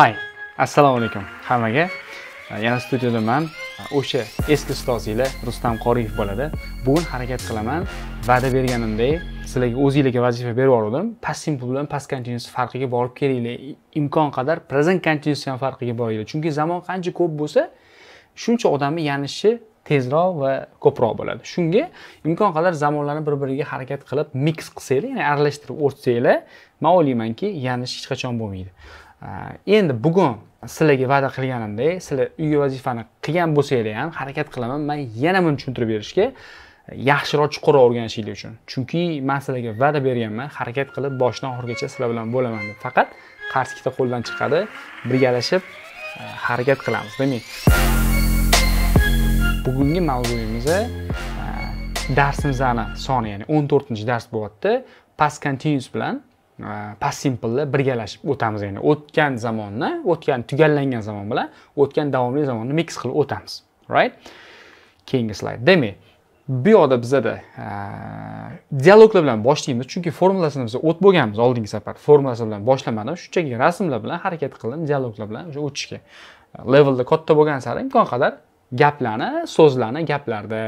hay assalomu alaykum hammaga uh, yana studiyada man uh, o'sha eski ustozinglar rustam qoriyev bo'ladi bugun harakat qilaman va'da berganimdek sizlarga o'zinglarga vazifa berib yubordim past simple bilan past continuous farqiga borib kelinglar imkon qadar present continuous ham farqiga boringlar chunki zamon qancha ko'p bo'lsa shuncha odamni yanishi tezroq va ko'proq bo'ladi shunga imkon qadar zamonlarni bir biriga harakat qilib miks qilsanglar ya'ni aralashtirib o'tsanglar man o'ylaymanki yanish hech qachon bo'lmaydi Э, endi bugun sizlarga va'da qilganimdek sizlar uyga vazifani qilgan bo'lsanglar ham harakat qilaman man yana buni tushuntirib berishga e, yaxshiroq chuqurroq o'rganishinglar uchun chunki man sizlarga va'da berganman harakat qilib boshidan oxirigacha sizlar bilan bo'laman deb faqat qarz ikkita qo'ldan chiqadi birgalashib e, harakat qilamiz demak bugungi mavzuyimiz e, darsimizni soni ya'ni o'n to'rtinchi dars bo'lyapti past continuous bilan past simplni birgalashib o'tamiz ya'ni o'tgan zamonni o'tgan tugallangan zamon bilan o'tgan davomli zamonni mix qilib o'tamiz right keyingi slayd demak bu yoqda bizada dialoglar bilan boshlaymiz chunki formulasini biz o't bo'lganmiz oldingi safar formulasi bilan boshlamadim shunchaki rasmlar bilan harakat qildim dialoglar bilan o'sha o'tishga levelda katta bo'lgan sari imkon qadar gaplarni so'zlarni gaplarda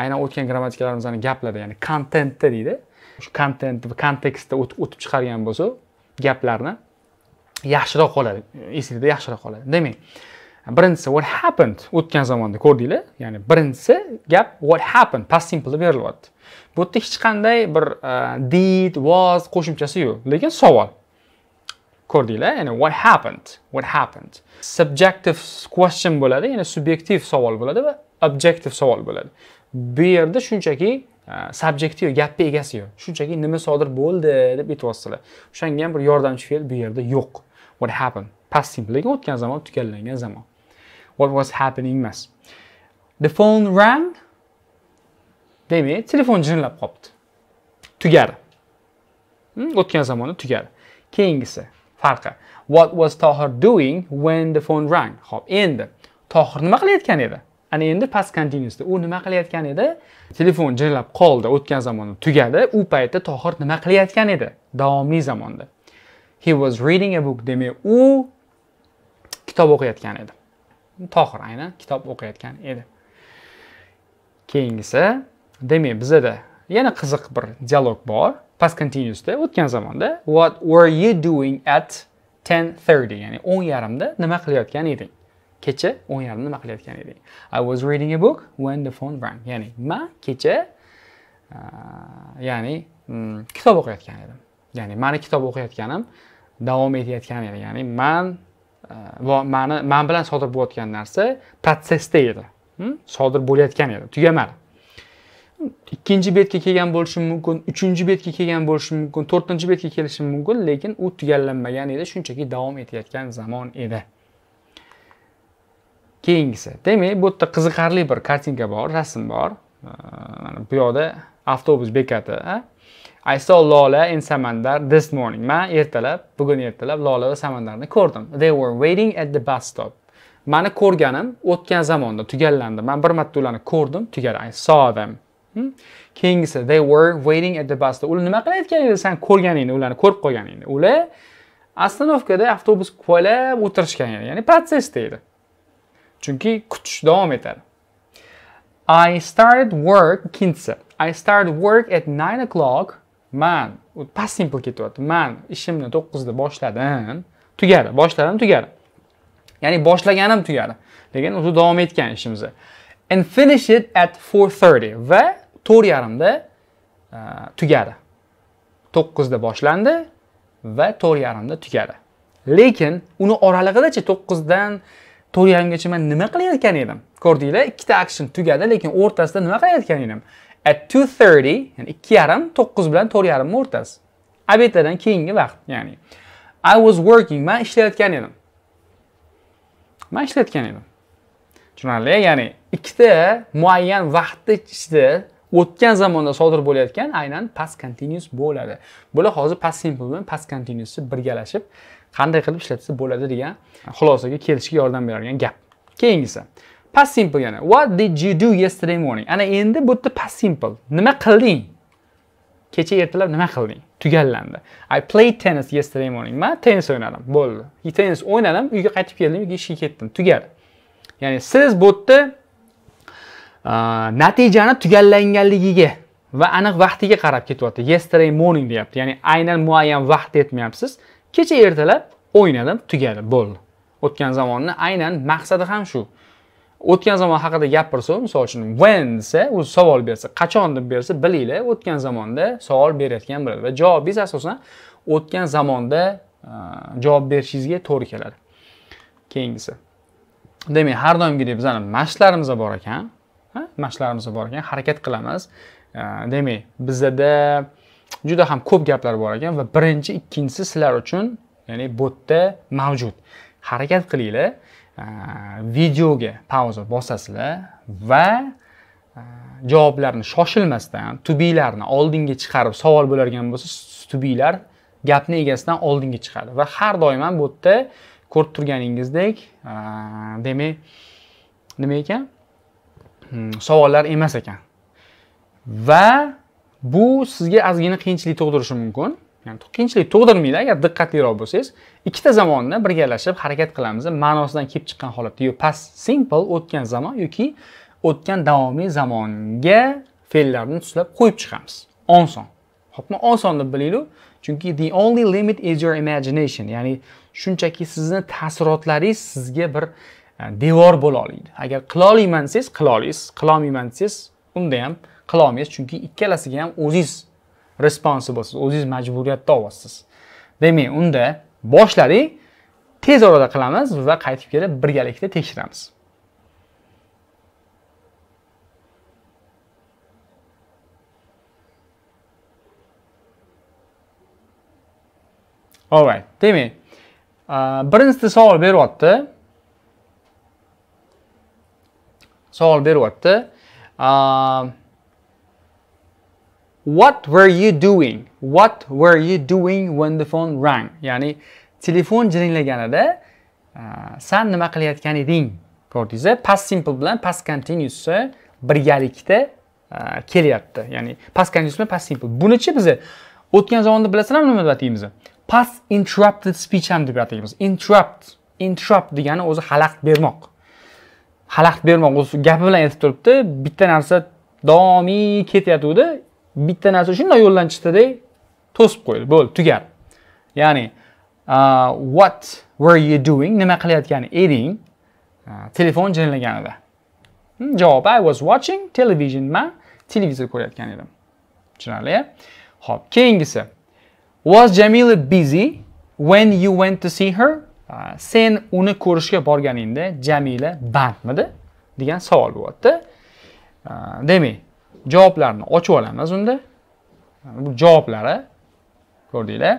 aynan o'tgan grammatikalarimizni gaplarda ya'ni kontentda deydi shu kontent va kontekstda o'tib chiqargan bo'lsa gaplarni yaxshiroq qoladi esingizda yaxshiroq qoladi demak birinchisi what happened o'tgan zamonda ko'rdinglar ya'ni birinchisi gap what happened past simple berilyapti bu yerda hech qanday bir uh, did was qo'shimchasi yo'q lekin savol ko'rdinglar ya'ni what happened what happened subjective question bo'ladi ya'ni subyektiv savol bo'ladi va objective savol bo'ladi bu yerda shunchaki subjekti yo'q gapni egasi yo'q shunchaki nima sodir bo'ldi deb aytyapsizlar o'shanga ham bir yordamchi fe'l bu yerda yo'q what happened past simple lekin o'tgan zamon tugallangan zamon what was happening emas the phone rang demak telefon jiringlab qolibdi tugadi hmm, o'tgan zamonda tugadi keyingisi farqi what was tohir doing when the phone rang ho'p endi tohir nima qilayotgan edi ana endi past continuousda u nima qilayotgan edi telefon jiringlab qoldi o'tgan zamonda tugadi u paytda tohir nima qilayotgan edi davomli zamonda he was reading a book demak u kitob o'qiyotgan edi tohir aynan kitob o'qiyotgan edi keyingisi demak bizada yana qiziq bir dialog bor past continuousda o'tgan zamonda what were you doing at 10:30 ya'ni 10:30 da nima qilayotgan eding kecha o'n yarimda nima qilayotgan eding i was reading a book when the phone rang ya'ni man kecha ya'ni mm, kitob o'qiyotgan edim ya'ni mani kitob o'qiyotganim davom etayotgan edi ya'ni man va mani man bilan sodir bo'layotgan narsa protsessda edi hmm? sodir bo'layotgan edi tugamadi ikkinchi betga kelgan bo'lishim mumkin uchinchi betga kelgan bo'lishi mumkin to'rtinchi betga kelishim mumkin lekin u tugallanmagan edi shunchaki davom etayotgan zamon edi keyingisi demak bu yerda qiziqarli bir kartinka bor rasm bor mana bu yoqda avtobus bekati I saw Lola and Samandar this morning. Men ertalab, bugun ertalab Lola va Samandarni ko'rdim. They were waiting at the bus stop. Mani ko'rganim o'tgan zamonda tugallandi. Men bir marta ularni ko'rdim, tugadi. I saw them. Hmm? Keyingisi they were waiting at the bus stop. Ular nima qilayotgan edi? Sen ko'rganingni, ularni ko'rib qolganingni. Ular ostanovkada avtobus poylab o'tirishgan, ya'ni protsessda edi. Chunki kutish davom etadi. I started work ikkinchisi. I started work at 9 o'clock. Man, past simple ketyapti. Man ishimni 9 da boshladim. Tugadi, boshladim, tugadi. Ya'ni boshlaganim tugadi. Lekin o'zi davom etgan ishimiz. And finish it at 4:30 va 4:30 da uh, tugadi. 9 da boshlandi va 4:30 da tugadi. Lekin uni oralig'idachi 9 dan to'rt yarimgacha man nima qilayotgan edim ko'rdinglar ikkita action tugadi lekin o'rtasida nima qilayotgan edim at two thirty ya'ni ikki yarim to'qqiz bilan to'rt yarimni o'rtasi obedlardan keyingi vaqt ya'ni i was working man ishlayotgan edim man ishlayotgan edim tushunarli ya'ni ikkita muayyan vaqtni ichida o'tgan zamonda sodir bo'layotgan aynan past continuous bo'ladi bular hozir past simple bilan past continuousni birgalashib qanday qilib ishlatsa bo'ladi degan xulosaga kelishga yordam beradigan gap keyingisi past simple yana what did you do yesterday morning ana endi bu yerda past simple nima qilding kecha ertalab nima qilding tugallandi i played tennis yesterday morning man tennis o'ynadim bo'ldi tennis o'ynadim uyga qaytib keldim yoki ishga ketdim tugadi ya'ni siz bu yerda uh, natijani tugallanganligiga va aniq vaqtiga qarab ketyapti yesterday morning deyapti ya'ni aynan muayyan vaqt aytmayapsiz kecha ertalab o'ynadim tugadi bo'ldi o'tgan zamonni aynan maqsadi ham shu o'tgan zamon haqida gapirsa misol uchun when desa o'zi savol bersa qachon deb bersa bilinglar o'tgan zamonda savol berayotgan bo'ladi va javobingiz asosan o'tgan zamonda e, javob berishingizga to'g'ri keladi keyingisi demak har doimgidek bizani mashqlarimiz bor ekan mashqlarimiz bor ekan harakat qilamiz e, demak bizada de, juda ham ko'p gaplar bor ekan va birinchi ikkinchisi sizlar uchun ya'ni botda mavjud harakat qilinglar videoga pauza bosasizlar va javoblarni shoshilmasdan tubilarni oldinga chiqarib savol bo'ladigan bo'lsa tubilar gapni egasidan oldinga chiqadi va har doim ham bu yerda ko'rib turganingizdek demak nima ekan hmm, savollar emas ekan va bu sizga ozgina qiyinchilik tug'dirishi mumkin ya'ni qiyinchilik tug'dirmaydi agar diqqatliroq bo'lsangiz ikkita zamonni birgalashib harakat qilamiz ma'nosidan kelib chiqqan holatda yo past simple o'tgan zamon yoki o'tgan davomiy zamonga fe'llarni tuslab qo'yib chiqamiz oson hopmi oson deb bilaylik chunki the only limit is your imagination ya'ni shunchaki sizni taassurotlaringiz sizga bir e, devor bo'la oladi agar qila olaman desangiz qila olasiz qilolmayman desangiz unda ham qilolmaysiz chunki ikkalasiga ham o'zingiz responsiblesiz o'zingiz majburiyatda olyapsiz demak unda boshladik tez orada qilamiz va qaytib kelib birgalikda tekshiramiz Alright, demak, birinchisi savol beryapti. Savol beryapti. What were you doing? What were you doing when the phone rang? Ya'ni telefon jiringlaganida uh, san nima qilayotgan eding? Ko'rdingiz? Past simple bilan past continuous birgalikda uh, kelyapti. Ya'ni past continuous bilan past simple. Bunichi biz o'tgan zamonni bilasizlarmi nima deb aytamiz? Past interrupted speech ham deb aytamiz. Interrupt, interrupt degani o'zi xalaqit bermoq. Xalaqit bermoq o'zi gapi bilan aytib turibdi, bitta narsa doimiy ketayotgandi bitta narsa shunday yo'ldan chiqdida to'sib qo'yildi bo'ldi tugadi ya'ni uh, what were you doing nima qilayotgan eding uh, telefon jiringlaganida hmm, javob i was watching television man televizor ko'rayotgan edim tushunarli ho'p keyingisi was jamila busy when you went to see her uh, sen uni ko'rishga borganingda jamila bandmidi degan savol bo'lyapti uh, demak javoblarni ochib olamiz unda bu javoblari ko'rdinglar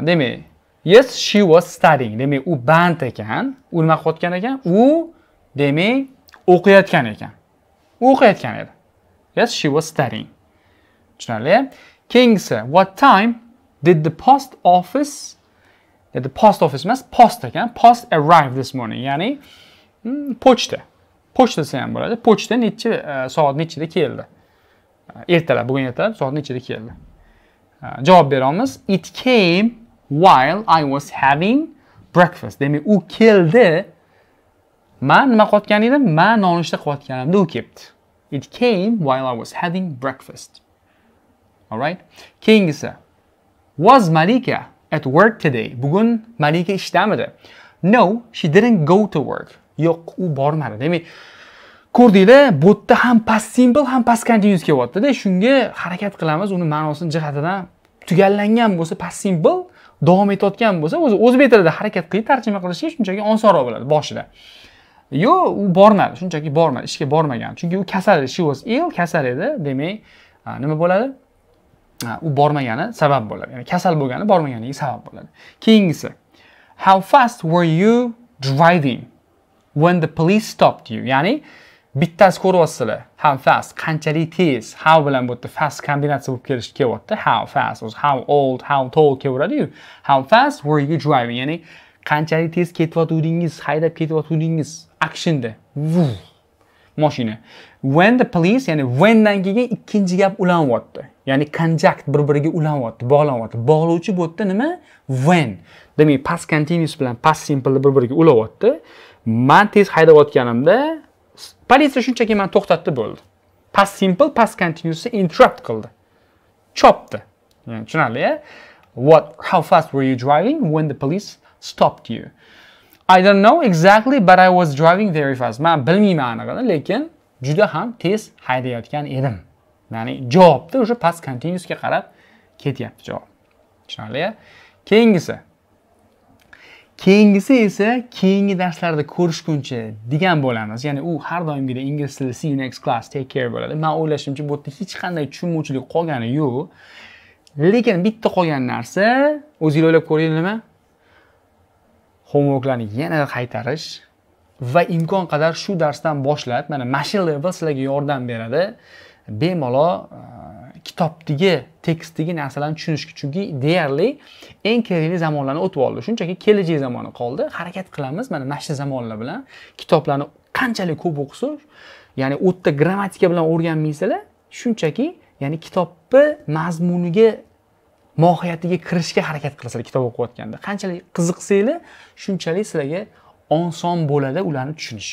demak yes she was studying demak u band ekan u nima qilayotgan ekan u demak o'qiyotgan ekan u o'qiyotgan edi yes she was studying tushunarli keyingisi what time did the post office e, the post office emas post ekan post arrived this morning ya'ni pochta hmm, pochta pochtasi ham bo'ladi pochta necha e, soat nechida keldi ertalab bugun ertalab soatni ichida keldi javob beramiz it came while i was having breakfast demak u keldi man nima qilayotgan edim man nonushta qilayotganimda u kelibdi it came while i was having breakfast all right keyingisi was malika at work today bugun malika ishdamidi no she didn't go to work yo'q u bormadi demak ko'rdinglar bu yerda ham past simple ham past continuous kelyaptida shunga harakat qilamiz uni ma'nosini jihatidan tugallangan bo'lsa past simple davom etayotgan bo'lsa o'zi o'zbek tilida harakat qilib tarjima qilishga shunchaki osonroq bo'ladi boshida yo'q u bormadi shunchaki bormadi ishga bormagan chunki u kasal edi she was ill kasal edi demak nima bo'ladi u bormagani sabab bo'ladi ya'ni kasal bo'lgani bormaganligi sabab bo'ladi keyingisi how fast were you driving when the police stopped you ya'ni bittasi ko'ryapsizlar how fast qanchalik tez how bilan bu yerda fast kombinatsiya bo'lib kelishi kelyapti how fast o'zi how old how tall kelaveradiyu how fast were you driving ya'ni qanchalik tez ketayotgandingiz haydab ketayotgandingiz actionda moshina when the police ya'ni whendan keyin ikkinchi gap ulanyapti ya'ni konjakt bir biriga ulanyapti bog'lanyapti bog'lovchi bu yerda nima when demak past continuous bilan past simple bir biriga ulayapti man tez haydayotganimda politsiya shunchaki mani to'xtatdi bo'ldi past simple past continuous interrupt qildi chopdi yani, tushunarli e? what how fast were you driving when the police stopped you i don't know exactly but i was driving very fast man bilmayman anig'ini lekin juda ham tez haydayotgan edim ya'ni javobda o'sha past continuousga qarab ketyapti javob tushunarli e? keyingisi keyingisi esa keyingi darslarda ko'rishguncha degan bo'lamiz ya'ni u har doimgidek ingliz tili see you next class take care bo'ladi man o'ylashimcha bu yerda hech qanday tushunmovchilik qolgani yo'q lekin bitta qolgan narsa o'zinglar o'ylab ko'ring nima homeworklarni yana qaytarish va imkon qadar shu darsdan boshlab mana mashin level sizlarga yordam beradi bemalol kitobdagi tekstdagi narsalarni tushunishga chunki deyarli eng kerakli zamonlarni o'tib oldi shunchaki kelajak zamoni qoldi harakat qilamiz mana mana shu zamonlar bilan kitoblarni qanchalik ko'p o'qisa ya'ni u yerda grammatika bilan o'rganmaysizlar shunchaki ya'ni kitobni mazmuniga mohiyatiga kirishga harakat qilasizlar kitob o'qiyotganda qanchalik qiziqsanglar shunchalik sizlarga oson bo'ladi ularni tushunish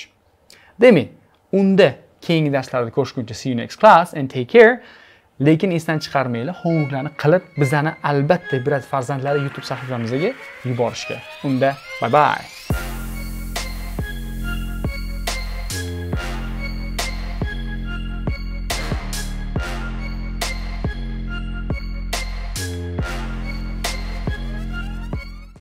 demak unda keyingi darslarda ko'rishguncha see you next class and take care lekin esdan chiqarmanglar homeworklarni qilib bizani albatta ibrat farzandlari youtube sahifamizga yuborishga unda bay bay